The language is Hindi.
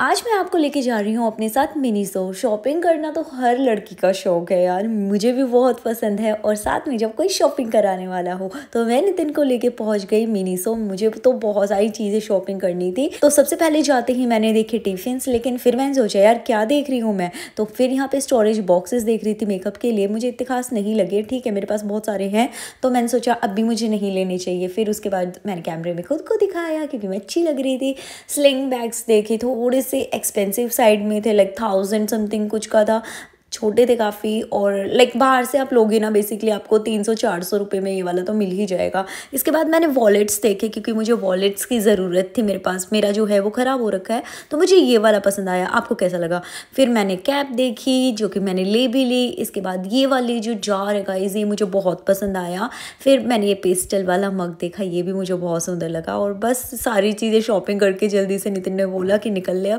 आज मैं आपको लेके जा रही हूँ अपने साथ मिनीसो शॉपिंग करना तो हर लड़की का शौक है यार मुझे भी बहुत पसंद है और साथ में जब कोई शॉपिंग कराने वाला हो तो मैं नितिन को लेके पहुँच गई मिनीसो मुझे तो बहुत सारी चीज़ें शॉपिंग करनी थी तो सबसे पहले जाते ही मैंने देखे टिफिन लेकिन फिर मैंने सोचा यार क्या देख रही हूँ मैं तो फिर यहाँ पर स्टोरेज बॉक्सेस देख रही थी मेकअप के लिए मुझे इतने खास नहीं लगे ठीक है मेरे पास बहुत सारे हैं तो मैंने सोचा अब मुझे नहीं लेने चाहिए फिर उसके बाद मैंने कैमरे में खुद को दिखाया क्योंकि मैं अच्छी लग रही थी स्लिंग बैग्स देखे थोड़े से एक्सपेंसिव साइड में थे लाइक थाउजेंड समथिंग कुछ का था छोटे थे काफ़ी और लाइक बाहर से आप लोगे ना बेसिकली आपको तीन सौ चार सौ रुपये में ये वाला तो मिल ही जाएगा इसके बाद मैंने वॉलेट्स देखे क्योंकि मुझे वॉलेट्स की ज़रूरत थी मेरे पास मेरा जो है वो ख़राब हो रखा है तो मुझे ये वाला पसंद आया आपको कैसा लगा फिर मैंने कैप देखी जो कि मैंने ले भी ली इसके बाद ये वाली जो जार है गाइज ये मुझे बहुत पसंद आया फिर मैंने ये पेस्टल वाला मग देखा ये भी मुझे बहुत सुंदर लगा और बस सारी चीज़ें शॉपिंग करके जल्दी से नितिन ने बोला कि निकल ले